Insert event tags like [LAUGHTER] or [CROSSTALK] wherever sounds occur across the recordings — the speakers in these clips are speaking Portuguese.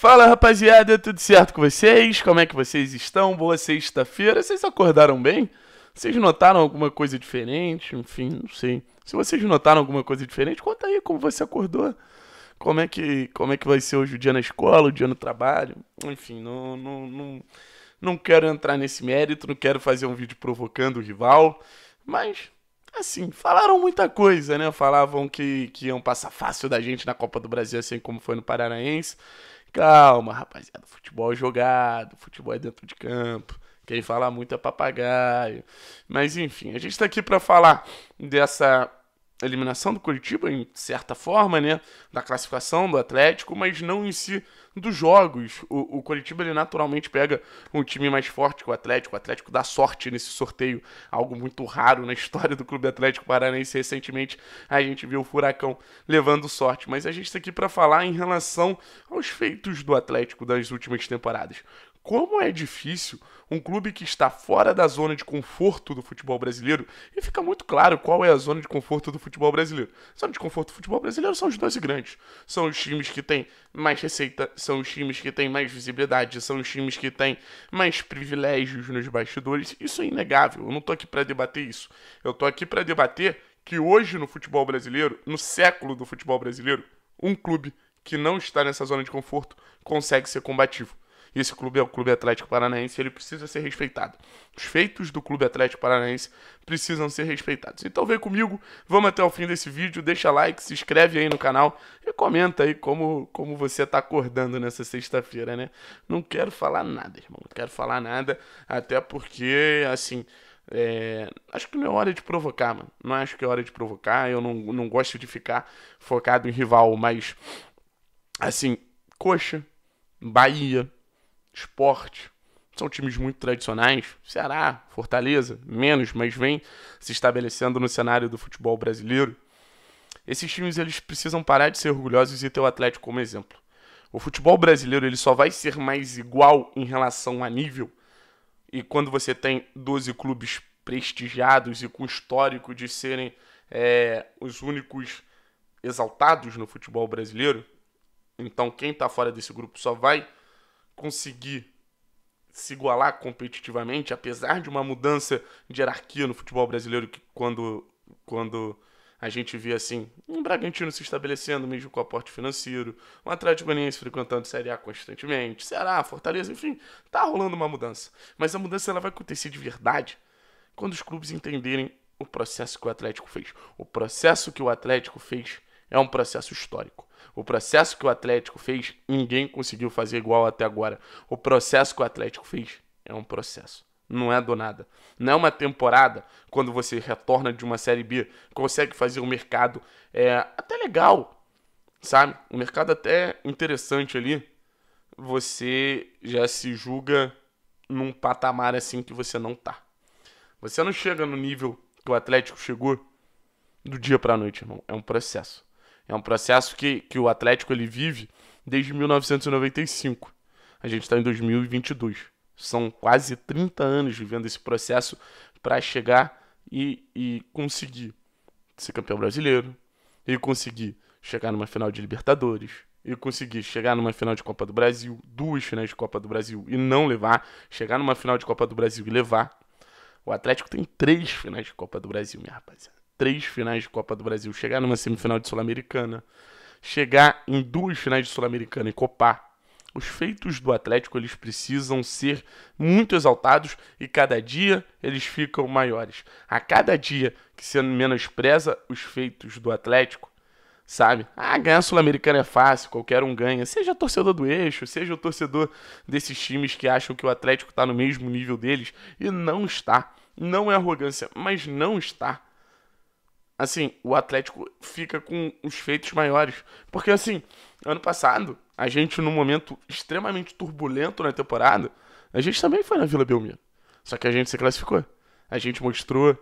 Fala rapaziada, tudo certo com vocês? Como é que vocês estão? Boa sexta-feira. Vocês acordaram bem? Vocês notaram alguma coisa diferente? Enfim, não sei. Se vocês notaram alguma coisa diferente, conta aí como você acordou. Como é que, como é que vai ser hoje o dia na escola, o dia no trabalho? Enfim, não, não, não, não quero entrar nesse mérito, não quero fazer um vídeo provocando o rival, mas assim, falaram muita coisa, né? Falavam que, que iam passar fácil da gente na Copa do Brasil, assim como foi no Paranaense. Calma, rapaziada. Futebol é jogado, futebol é dentro de campo. Quem fala muito é papagaio. Mas enfim, a gente está aqui para falar dessa eliminação do Curitiba, em certa forma, né? Da classificação do Atlético, mas não em si dos jogos. O, o Curitiba, ele naturalmente pega um time mais forte que o Atlético. O Atlético dá sorte nesse sorteio, algo muito raro na [LAUGHS] história do Clube Atlético Paranaense. Recentemente, a gente viu o Furacão levando sorte. Mas a gente está aqui para falar em relação aos feitos do Atlético das últimas temporadas. Como é difícil um clube que está fora da zona de conforto do futebol brasileiro, e fica muito claro qual é a zona de conforto do futebol brasileiro. A zona de conforto do futebol brasileiro são os 12 grandes. São os times que têm mais receita, são os times que têm mais visibilidade, são os times que têm mais privilégios nos bastidores. Isso é inegável. Eu não estou aqui para debater isso. Eu estou aqui para debater que hoje no futebol brasileiro, no século do futebol brasileiro, um clube que não está nessa zona de conforto consegue ser combativo e esse clube é o Clube Atlético Paranaense, ele precisa ser respeitado. Os feitos do Clube Atlético Paranaense precisam ser respeitados. Então vem comigo, vamos até o fim desse vídeo, deixa like, se inscreve aí no canal e comenta aí como, como você tá acordando nessa sexta-feira, né? Não quero falar nada, irmão, não quero falar nada, até porque, assim... É, acho que não é hora de provocar, mano. Não acho que é hora de provocar. Eu não, não gosto de ficar focado em rival mais. Assim, coxa, Bahia, esporte. São times muito tradicionais. Ceará, Fortaleza, menos, mas vem se estabelecendo no cenário do futebol brasileiro. Esses times eles precisam parar de ser orgulhosos e ter o Atlético como exemplo. O futebol brasileiro ele só vai ser mais igual em relação a nível e quando você tem 12 clubes prestigiados e com histórico de serem é, os únicos exaltados no futebol brasileiro, então quem está fora desse grupo só vai conseguir se igualar competitivamente, apesar de uma mudança de hierarquia no futebol brasileiro, que quando, quando a gente vê assim, um Bragantino se estabelecendo mesmo com aporte financeiro, um Atlético Goianiense frequentando Série A constantemente, Ceará, Fortaleza, enfim, tá rolando uma mudança. Mas a mudança ela vai acontecer de verdade quando os clubes entenderem o processo que o Atlético fez. O processo que o Atlético fez é um processo histórico. O processo que o Atlético fez, ninguém conseguiu fazer igual até agora. O processo que o Atlético fez é um processo. Não é do nada. Não é uma temporada, quando você retorna de uma Série B, consegue fazer um mercado é, até legal, sabe? Um mercado até interessante ali. Você já se julga num patamar assim que você não tá. Você não chega no nível que o Atlético chegou do dia pra noite, irmão. É um processo. É um processo que, que o Atlético ele vive desde 1995. A gente está em 2022. São quase 30 anos vivendo esse processo para chegar e, e conseguir ser campeão brasileiro, e conseguir chegar numa final de Libertadores, e conseguir chegar numa final de Copa do Brasil, duas finais de Copa do Brasil e não levar, chegar numa final de Copa do Brasil e levar. O Atlético tem três finais de Copa do Brasil, minha rapaziada três finais de Copa do Brasil, chegar numa semifinal de Sul-Americana, chegar em duas finais de Sul-Americana e copar. Os feitos do Atlético eles precisam ser muito exaltados e cada dia eles ficam maiores. A cada dia que se menospreza os feitos do Atlético, sabe? Ah, ganhar Sul-Americana é fácil, qualquer um ganha. Seja torcedor do eixo, seja o torcedor desses times que acham que o Atlético está no mesmo nível deles e não está. Não é arrogância, mas não está assim, o Atlético fica com os feitos maiores. Porque, assim, ano passado, a gente, num momento extremamente turbulento na temporada, a gente também foi na Vila Belmiro. Só que a gente se classificou. A gente mostrou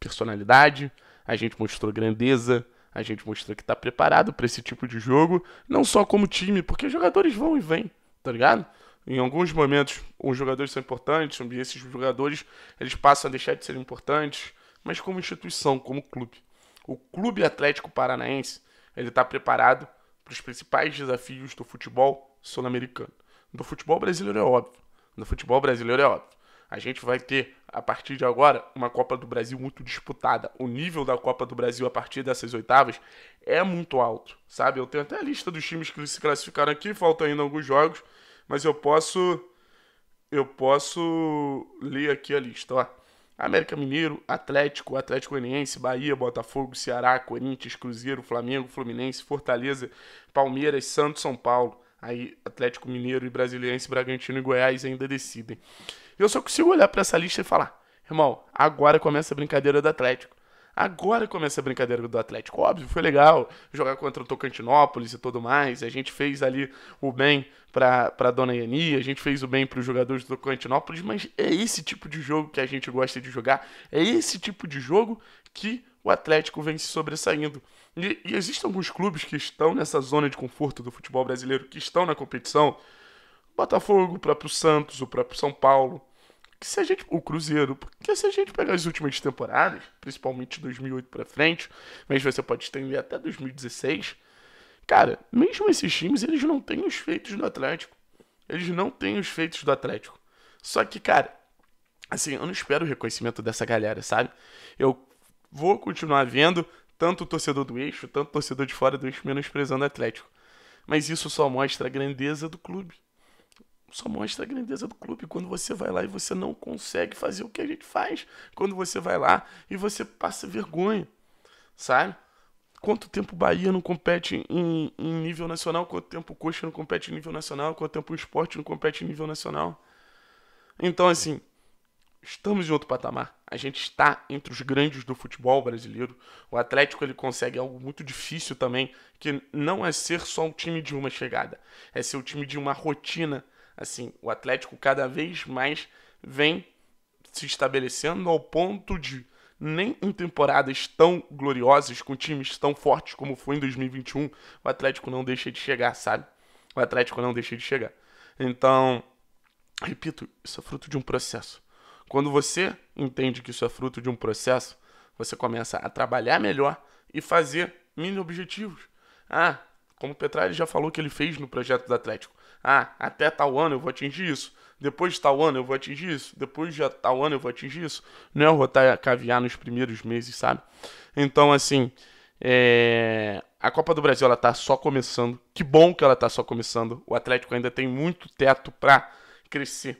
personalidade, a gente mostrou grandeza, a gente mostrou que tá preparado para esse tipo de jogo, não só como time, porque jogadores vão e vêm, tá ligado? Em alguns momentos, os jogadores são importantes, e esses jogadores, eles passam a deixar de ser importantes mas como instituição, como clube. O Clube Atlético Paranaense ele está preparado para os principais desafios do futebol sul-americano. Do futebol brasileiro é óbvio. Do futebol brasileiro é óbvio. A gente vai ter, a partir de agora, uma Copa do Brasil muito disputada. O nível da Copa do Brasil a partir dessas oitavas é muito alto, sabe? Eu tenho até a lista dos times que se classificaram aqui, faltam ainda alguns jogos, mas eu posso. Eu posso ler aqui a lista, ó. América Mineiro, Atlético, Atlético Goianiense, Bahia, Botafogo, Ceará, Corinthians, Cruzeiro, Flamengo, Fluminense, Fortaleza, Palmeiras, Santos, São Paulo. Aí Atlético Mineiro e Brasiliense, Bragantino e Goiás ainda decidem. Eu só consigo olhar para essa lista e falar: irmão, agora começa a brincadeira do Atlético. Agora começa a brincadeira do Atlético. Óbvio, foi legal jogar contra o Tocantinópolis e tudo mais. A gente fez ali o bem para a dona Yani, a gente fez o bem para os jogadores do Tocantinópolis, mas é esse tipo de jogo que a gente gosta de jogar. É esse tipo de jogo que o Atlético vem se sobressaindo. E, e existem alguns clubes que estão nessa zona de conforto do futebol brasileiro, que estão na competição. Botafogo, o próprio Santos, o próprio São Paulo que se a gente. O Cruzeiro, porque se a gente pegar as últimas temporadas, principalmente 2008 para frente, mas você pode estender até 2016, cara, mesmo esses times, eles não têm os feitos do Atlético. Eles não têm os feitos do Atlético. Só que, cara, assim, eu não espero o reconhecimento dessa galera, sabe? Eu vou continuar vendo tanto o torcedor do eixo, tanto o torcedor de fora do eixo menosprezando o Atlético. Mas isso só mostra a grandeza do clube só mostra a grandeza do clube quando você vai lá e você não consegue fazer o que a gente faz. Quando você vai lá e você passa vergonha, sabe? Quanto tempo o Bahia não compete em, em nível nacional? Quanto tempo o Coxa não compete em nível nacional? Quanto tempo o esporte não compete em nível nacional? Então, assim, estamos em outro patamar. A gente está entre os grandes do futebol brasileiro. O Atlético ele consegue algo muito difícil também, que não é ser só um time de uma chegada, é ser o time de uma rotina Assim, o Atlético cada vez mais vem se estabelecendo ao ponto de nem em temporadas tão gloriosas, com times tão fortes como foi em 2021, o Atlético não deixa de chegar, sabe? O Atlético não deixa de chegar. Então, repito, isso é fruto de um processo. Quando você entende que isso é fruto de um processo, você começa a trabalhar melhor e fazer mini objetivos. Ah, como o Petralha já falou que ele fez no projeto do Atlético. Ah, até tal ano eu vou atingir isso. Depois de tal ano eu vou atingir isso. Depois de tal ano eu vou atingir isso. Não é rotar caviar nos primeiros meses, sabe? Então, assim, é... a Copa do Brasil ela tá só começando. Que bom que ela tá só começando. O Atlético ainda tem muito teto para crescer.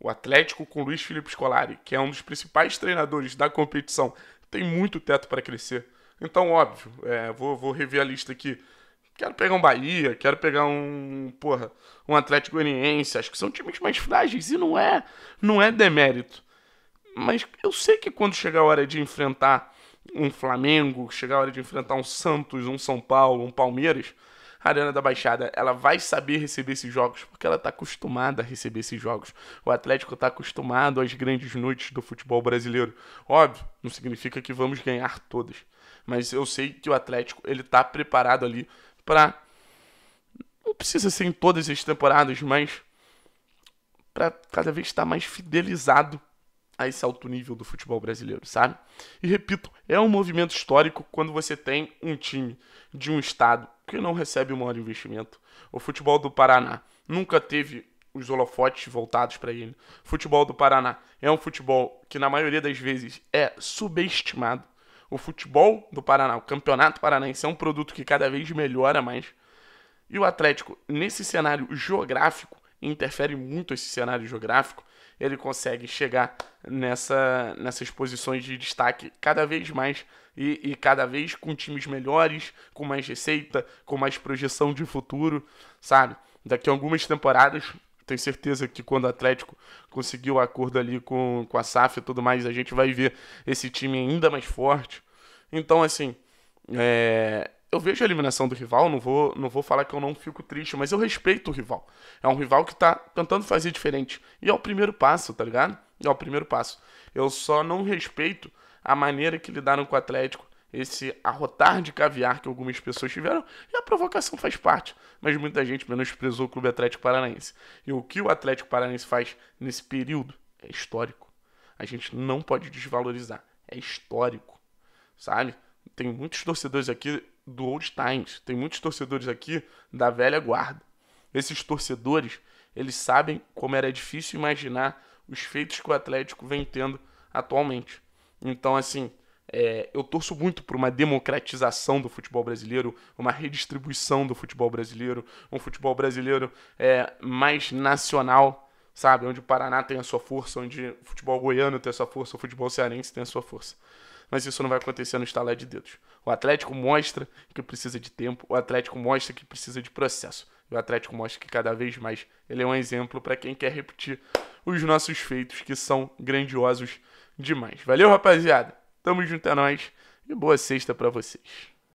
O Atlético com Luiz Felipe Scolari, que é um dos principais treinadores da competição, tem muito teto para crescer. Então, óbvio, é, vou, vou rever a lista aqui. Quero pegar um Bahia, quero pegar um, porra, um Atlético Goianiense. Acho que são times mais frágeis e não é, não é demérito. Mas eu sei que quando chegar a hora de enfrentar um Flamengo, chegar a hora de enfrentar um Santos, um São Paulo, um Palmeiras, a Arena da Baixada, ela vai saber receber esses jogos, porque ela está acostumada a receber esses jogos. O Atlético está acostumado às grandes noites do futebol brasileiro. Óbvio, não significa que vamos ganhar todas, mas eu sei que o Atlético ele está preparado ali para não precisa ser em todas as temporadas, mas para cada vez estar tá mais fidelizado a esse alto nível do futebol brasileiro, sabe? E repito, é um movimento histórico quando você tem um time de um estado que não recebe o maior investimento. O futebol do Paraná nunca teve os holofotes voltados para ele. O futebol do Paraná é um futebol que na maioria das vezes é subestimado. O futebol do Paraná, o Campeonato Paranaense é um produto que cada vez melhora mais. E o Atlético, nesse cenário geográfico, interfere muito esse cenário geográfico, ele consegue chegar nessa, nessas posições de destaque cada vez mais e, e, cada vez com times melhores, com mais receita, com mais projeção de futuro, sabe? Daqui a algumas temporadas, tenho certeza que quando o Atlético conseguir o acordo ali com, com a SAF e tudo mais, a gente vai ver esse time ainda mais forte. Então, assim, é, eu vejo a eliminação do rival, não vou, não vou falar que eu não fico triste, mas eu respeito o rival. É um rival que tá tentando fazer diferente. E é o primeiro passo, tá ligado? É o primeiro passo. Eu só não respeito a maneira que lidaram com o Atlético esse arrotar de caviar que algumas pessoas tiveram, e a provocação faz parte. Mas muita gente menosprezou o Clube Atlético Paranaense. E o que o Atlético Paranaense faz nesse período é histórico. A gente não pode desvalorizar. É histórico. Sabe? Tem muitos torcedores aqui do Old Times, tem muitos torcedores aqui da velha guarda. Esses torcedores, eles sabem como era difícil imaginar os feitos que o Atlético vem tendo atualmente. Então, assim, é, eu torço muito por uma democratização do futebol brasileiro, uma redistribuição do futebol brasileiro, um futebol brasileiro é, mais nacional, sabe? Onde o Paraná tem a sua força, onde o futebol goiano tem a sua força, o futebol cearense tem a sua força. Mas isso não vai acontecer no estalar de dedos. O Atlético mostra que precisa de tempo, o Atlético mostra que precisa de processo. E o Atlético mostra que cada vez mais ele é um exemplo para quem quer repetir os nossos feitos, que são grandiosos demais. Valeu, rapaziada! Tamo junto, é nóis. E boa sexta para vocês.